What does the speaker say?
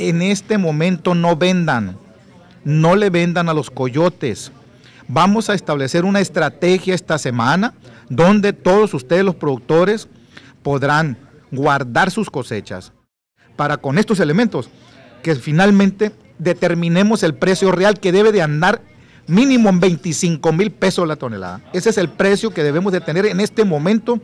en este momento no vendan, no le vendan a los coyotes. Vamos a establecer una estrategia esta semana donde todos ustedes los productores podrán guardar sus cosechas para con estos elementos que finalmente determinemos el precio real que debe de andar mínimo en 25 mil pesos la tonelada. Ese es el precio que debemos de tener en este momento.